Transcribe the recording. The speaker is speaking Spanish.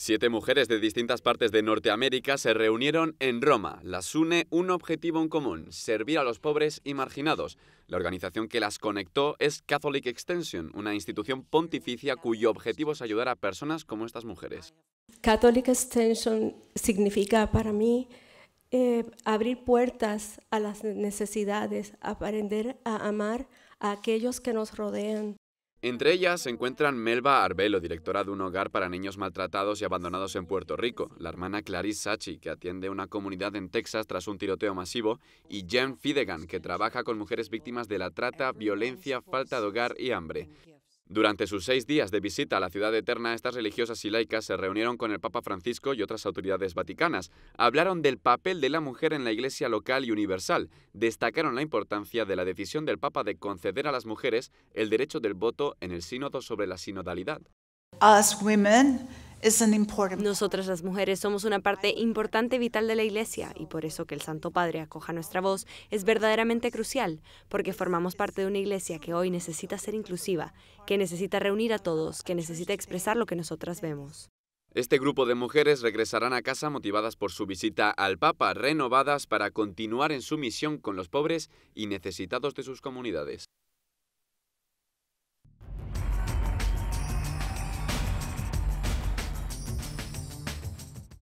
Siete mujeres de distintas partes de Norteamérica se reunieron en Roma. Las une un objetivo en común, servir a los pobres y marginados. La organización que las conectó es Catholic Extension, una institución pontificia cuyo objetivo es ayudar a personas como estas mujeres. Catholic Extension significa para mí eh, abrir puertas a las necesidades, aprender a amar a aquellos que nos rodean. Entre ellas se encuentran Melba Arbelo, directora de un hogar para niños maltratados y abandonados en Puerto Rico, la hermana Clarice Sachi, que atiende una comunidad en Texas tras un tiroteo masivo, y Jen Fidegan, que trabaja con mujeres víctimas de la trata, violencia, falta de hogar y hambre. Durante sus seis días de visita a la ciudad eterna, estas religiosas y laicas se reunieron con el Papa Francisco y otras autoridades vaticanas. Hablaron del papel de la mujer en la iglesia local y universal. Destacaron la importancia de la decisión del Papa de conceder a las mujeres el derecho del voto en el sínodo sobre la sinodalidad. As women... Nosotras las mujeres somos una parte importante y vital de la Iglesia y por eso que el Santo Padre acoja nuestra voz es verdaderamente crucial, porque formamos parte de una Iglesia que hoy necesita ser inclusiva, que necesita reunir a todos, que necesita expresar lo que nosotras vemos. Este grupo de mujeres regresarán a casa motivadas por su visita al Papa, renovadas para continuar en su misión con los pobres y necesitados de sus comunidades.